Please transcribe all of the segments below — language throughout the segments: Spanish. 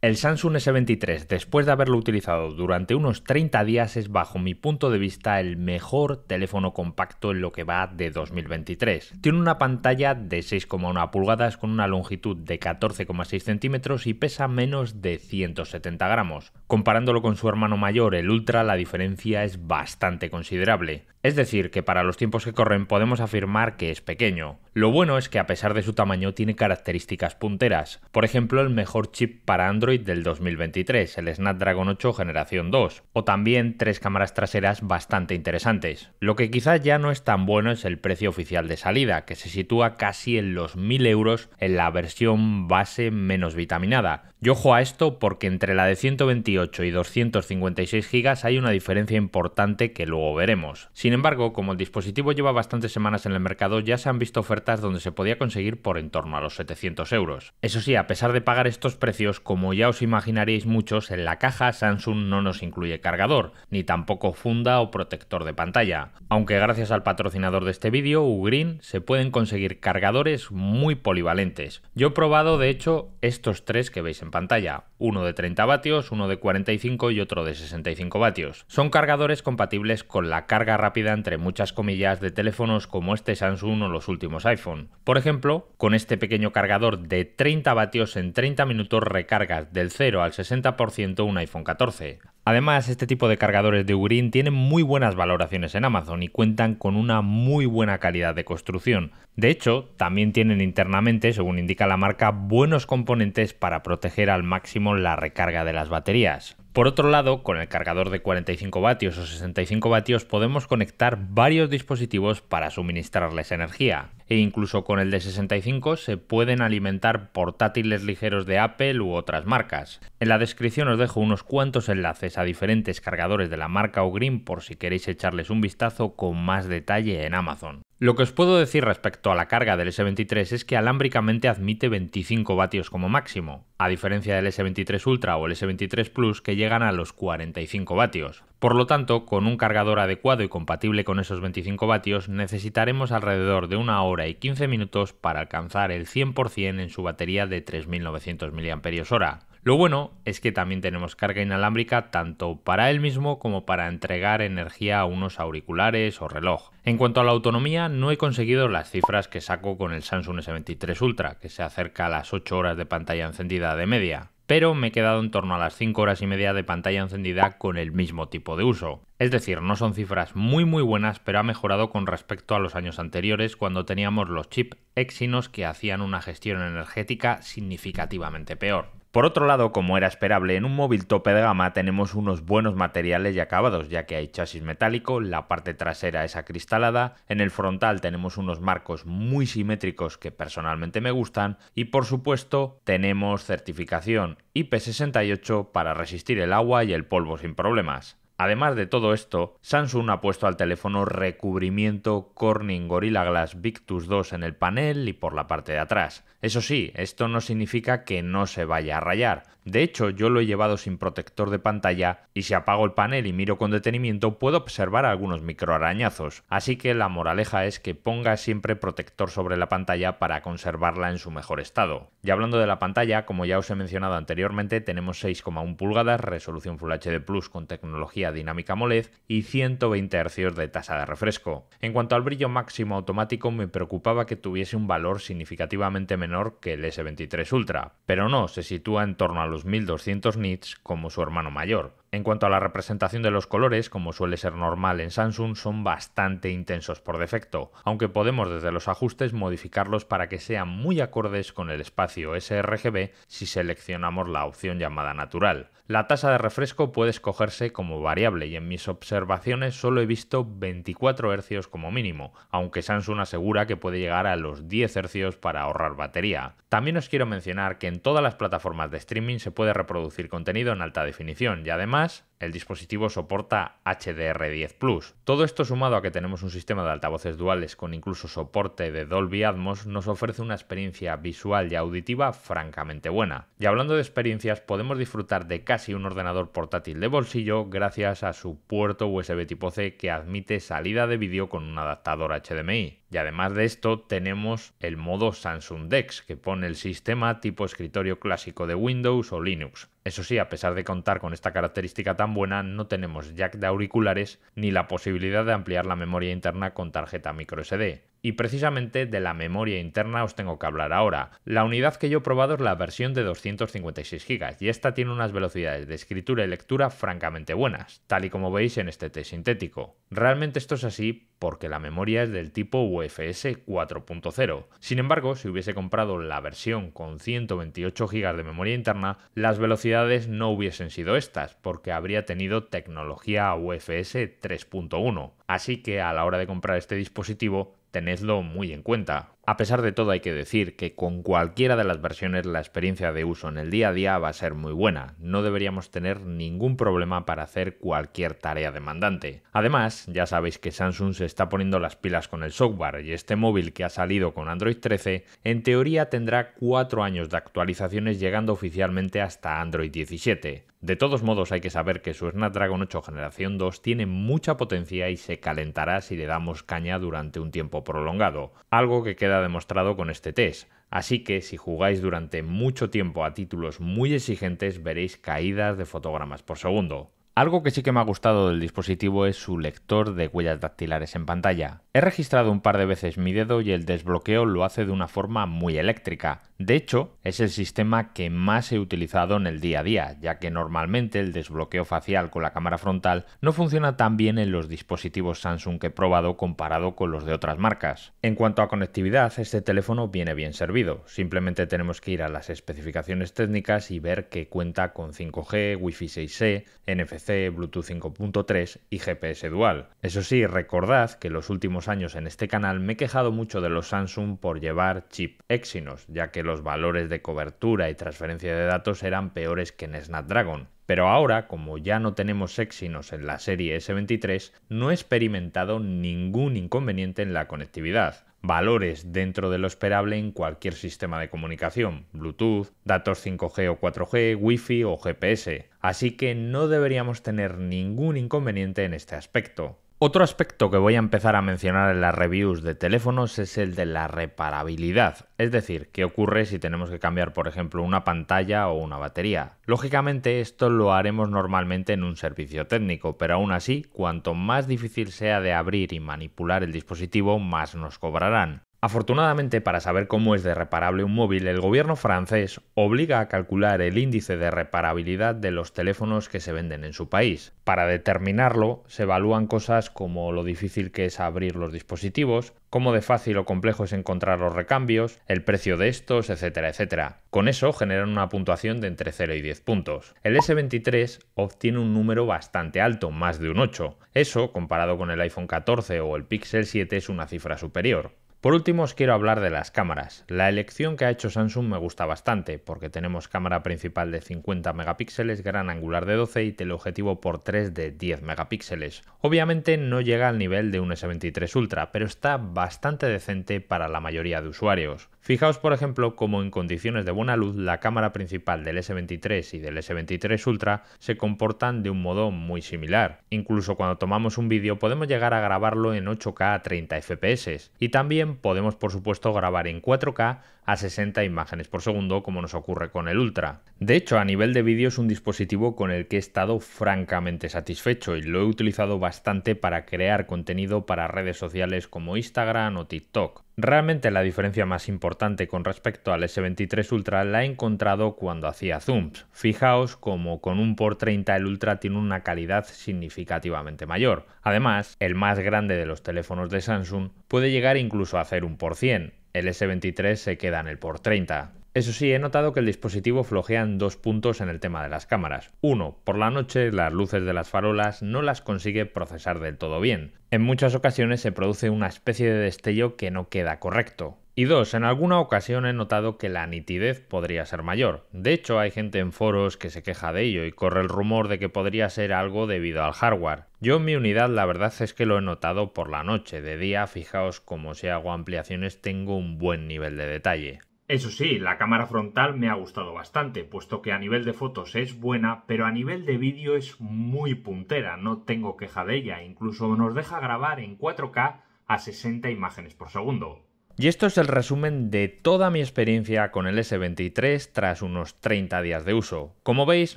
El Samsung S23, después de haberlo utilizado durante unos 30 días, es bajo mi punto de vista el mejor teléfono compacto en lo que va de 2023. Tiene una pantalla de 6,1 pulgadas con una longitud de 14,6 centímetros y pesa menos de 170 gramos. Comparándolo con su hermano mayor, el Ultra, la diferencia es bastante considerable. Es decir, que para los tiempos que corren podemos afirmar que es pequeño. Lo bueno es que a pesar de su tamaño tiene características punteras. Por ejemplo, el mejor chip para Android del 2023, el Snapdragon 8 generación 2, o también tres cámaras traseras bastante interesantes. Lo que quizás ya no es tan bueno es el precio oficial de salida, que se sitúa casi en los 1000 euros en la versión base menos vitaminada. Yo ojo a esto porque entre la de 128 y 256 GB hay una diferencia importante que luego veremos. Sin embargo, como el dispositivo lleva bastantes semanas en el mercado, ya se han visto ofertas donde se podía conseguir por en torno a los 700 euros. Eso sí, a pesar de pagar estos precios, como ya os imaginaréis muchos, en la caja Samsung no nos incluye cargador, ni tampoco funda o protector de pantalla. Aunque gracias al patrocinador de este vídeo, Ugreen, se pueden conseguir cargadores muy polivalentes. Yo he probado, de hecho, estos tres que veis en pantalla, uno de 30 vatios, uno de 45 y otro de 65 vatios. Son cargadores compatibles con la carga rápida entre muchas comillas de teléfonos como este Samsung o los últimos iPhone. Por ejemplo, con este pequeño cargador de 30 vatios en 30 minutos recargas del 0 al 60% un iPhone 14. Además, este tipo de cargadores de Ugreen tienen muy buenas valoraciones en Amazon y cuentan con una muy buena calidad de construcción. De hecho, también tienen internamente, según indica la marca, buenos componentes para proteger al máximo la recarga de las baterías. Por otro lado, con el cargador de 45 vatios o 65 vatios podemos conectar varios dispositivos para suministrarles energía, e incluso con el de 65 se pueden alimentar portátiles ligeros de Apple u otras marcas. En la descripción os dejo unos cuantos enlaces a diferentes cargadores de la marca o por si queréis echarles un vistazo con más detalle en Amazon. Lo que os puedo decir respecto a la carga del S23 es que alámbricamente admite 25 vatios como máximo, a diferencia del S23 Ultra o el S23 Plus que llegan a los 45 vatios. Por lo tanto, con un cargador adecuado y compatible con esos 25 vatios, necesitaremos alrededor de una hora y 15 minutos para alcanzar el 100% en su batería de 3.900 mAh, lo bueno es que también tenemos carga inalámbrica tanto para él mismo como para entregar energía a unos auriculares o reloj. En cuanto a la autonomía, no he conseguido las cifras que saco con el Samsung S23 Ultra, que se acerca a las 8 horas de pantalla encendida de media, pero me he quedado en torno a las 5 horas y media de pantalla encendida con el mismo tipo de uso. Es decir, no son cifras muy muy buenas, pero ha mejorado con respecto a los años anteriores cuando teníamos los chips Exynos que hacían una gestión energética significativamente peor. Por otro lado, como era esperable, en un móvil tope de gama tenemos unos buenos materiales y acabados, ya que hay chasis metálico, la parte trasera es acristalada, en el frontal tenemos unos marcos muy simétricos que personalmente me gustan y por supuesto tenemos certificación IP68 para resistir el agua y el polvo sin problemas. Además de todo esto, Samsung ha puesto al teléfono recubrimiento Corning Gorilla Glass Victus 2 en el panel y por la parte de atrás. Eso sí, esto no significa que no se vaya a rayar. De hecho, yo lo he llevado sin protector de pantalla y si apago el panel y miro con detenimiento puedo observar algunos microarañazos, así que la moraleja es que ponga siempre protector sobre la pantalla para conservarla en su mejor estado. Y hablando de la pantalla, como ya os he mencionado anteriormente, tenemos 6,1 pulgadas, resolución Full HD Plus con tecnología dinámica AMOLED y 120 Hz de tasa de refresco. En cuanto al brillo máximo automático, me preocupaba que tuviese un valor significativamente menor que el S23 Ultra, pero no, se sitúa en torno a los 1200 nits como su hermano mayor. En cuanto a la representación de los colores, como suele ser normal en Samsung, son bastante intensos por defecto, aunque podemos desde los ajustes modificarlos para que sean muy acordes con el espacio sRGB si seleccionamos la opción llamada natural. La tasa de refresco puede escogerse como variable y en mis observaciones solo he visto 24 Hz como mínimo, aunque Samsung asegura que puede llegar a los 10 Hz para ahorrar batería. También os quiero mencionar que en todas las plataformas de streaming se puede reproducir contenido en alta definición y además el dispositivo soporta HDR10 Todo esto sumado a que tenemos un sistema de altavoces duales con incluso soporte de Dolby Atmos nos ofrece una experiencia visual y auditiva francamente buena. Y hablando de experiencias, podemos disfrutar de casi un ordenador portátil de bolsillo gracias a su puerto USB tipo C que admite salida de vídeo con un adaptador HDMI. Y además de esto tenemos el modo Samsung Dex, que pone el sistema tipo escritorio clásico de Windows o Linux. Eso sí, a pesar de contar con esta característica tan buena, no tenemos jack de auriculares ni la posibilidad de ampliar la memoria interna con tarjeta microSD. Y precisamente de la memoria interna os tengo que hablar ahora. La unidad que yo he probado es la versión de 256 GB y esta tiene unas velocidades de escritura y lectura francamente buenas, tal y como veis en este test sintético. Realmente esto es así porque la memoria es del tipo UFS 4.0. Sin embargo, si hubiese comprado la versión con 128 GB de memoria interna, las velocidades no hubiesen sido estas, porque habría tenido tecnología UFS 3.1. Así que a la hora de comprar este dispositivo, tenedlo muy en cuenta. A pesar de todo hay que decir que con cualquiera de las versiones la experiencia de uso en el día a día va a ser muy buena, no deberíamos tener ningún problema para hacer cualquier tarea demandante. Además, ya sabéis que Samsung se está poniendo las pilas con el software y este móvil que ha salido con Android 13 en teoría tendrá 4 años de actualizaciones llegando oficialmente hasta Android 17. De todos modos hay que saber que su Snapdragon 8 generación 2 tiene mucha potencia y se calentará si le damos caña durante un tiempo prolongado, algo que queda demostrado con este test. Así que si jugáis durante mucho tiempo a títulos muy exigentes veréis caídas de fotogramas por segundo. Algo que sí que me ha gustado del dispositivo es su lector de huellas dactilares en pantalla. He registrado un par de veces mi dedo y el desbloqueo lo hace de una forma muy eléctrica. De hecho, es el sistema que más he utilizado en el día a día, ya que normalmente el desbloqueo facial con la cámara frontal no funciona tan bien en los dispositivos Samsung que he probado comparado con los de otras marcas. En cuanto a conectividad, este teléfono viene bien servido. Simplemente tenemos que ir a las especificaciones técnicas y ver que cuenta con 5G, Wi-Fi 6E, NFC Bluetooth 5.3 y GPS Dual. Eso sí, recordad que los últimos años en este canal me he quejado mucho de los Samsung por llevar chip Exynos, ya que los valores de cobertura y transferencia de datos eran peores que en Snapdragon. Pero ahora, como ya no tenemos Exynos en la serie S23, no he experimentado ningún inconveniente en la conectividad valores dentro de lo esperable en cualquier sistema de comunicación, Bluetooth, datos 5G o 4G, Wi-Fi o GPS, así que no deberíamos tener ningún inconveniente en este aspecto. Otro aspecto que voy a empezar a mencionar en las reviews de teléfonos es el de la reparabilidad, es decir, qué ocurre si tenemos que cambiar, por ejemplo, una pantalla o una batería. Lógicamente esto lo haremos normalmente en un servicio técnico, pero aún así, cuanto más difícil sea de abrir y manipular el dispositivo, más nos cobrarán. Afortunadamente, para saber cómo es de reparable un móvil, el gobierno francés obliga a calcular el índice de reparabilidad de los teléfonos que se venden en su país. Para determinarlo, se evalúan cosas como lo difícil que es abrir los dispositivos, cómo de fácil o complejo es encontrar los recambios, el precio de estos, etcétera, etcétera. Con eso generan una puntuación de entre 0 y 10 puntos. El S23 obtiene un número bastante alto, más de un 8. Eso, comparado con el iPhone 14 o el Pixel 7, es una cifra superior. Por último os quiero hablar de las cámaras. La elección que ha hecho Samsung me gusta bastante porque tenemos cámara principal de 50 megapíxeles, gran angular de 12 y teleobjetivo por 3 de 10 megapíxeles. Obviamente no llega al nivel de un S23 Ultra, pero está bastante decente para la mayoría de usuarios. Fijaos por ejemplo cómo en condiciones de buena luz la cámara principal del S23 y del S23 Ultra se comportan de un modo muy similar. Incluso cuando tomamos un vídeo podemos llegar a grabarlo en 8K a 30 fps y también podemos por supuesto grabar en 4K a 60 imágenes por segundo como nos ocurre con el Ultra. De hecho a nivel de vídeo es un dispositivo con el que he estado francamente satisfecho y lo he utilizado bastante para crear contenido para redes sociales como Instagram o TikTok. Realmente la diferencia más importante con respecto al S23 Ultra la he encontrado cuando hacía zooms. Fijaos como con un por 30 el Ultra tiene una calidad significativamente mayor. Además, el más grande de los teléfonos de Samsung puede llegar incluso a hacer un por 100. El S23 se queda en el por 30. Eso sí, he notado que el dispositivo flojea en dos puntos en el tema de las cámaras. Uno, por la noche las luces de las farolas no las consigue procesar del todo bien. En muchas ocasiones se produce una especie de destello que no queda correcto. Y dos, en alguna ocasión he notado que la nitidez podría ser mayor. De hecho, hay gente en foros que se queja de ello y corre el rumor de que podría ser algo debido al hardware. Yo en mi unidad la verdad es que lo he notado por la noche. De día, fijaos como si hago ampliaciones tengo un buen nivel de detalle. Eso sí, la cámara frontal me ha gustado bastante, puesto que a nivel de fotos es buena, pero a nivel de vídeo es muy puntera, no tengo queja de ella, incluso nos deja grabar en 4K a 60 imágenes por segundo, y esto es el resumen de toda mi experiencia con el S23 tras unos 30 días de uso. Como veis,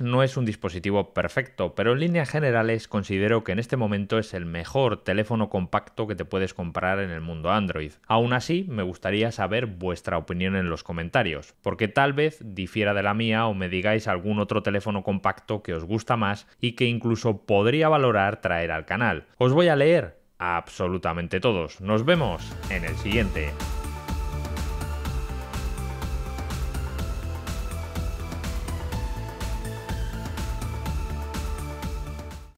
no es un dispositivo perfecto, pero en líneas generales considero que en este momento es el mejor teléfono compacto que te puedes comprar en el mundo Android. Aún así, me gustaría saber vuestra opinión en los comentarios, porque tal vez difiera de la mía o me digáis algún otro teléfono compacto que os gusta más y que incluso podría valorar traer al canal. Os voy a leer absolutamente todos. Nos vemos en el siguiente.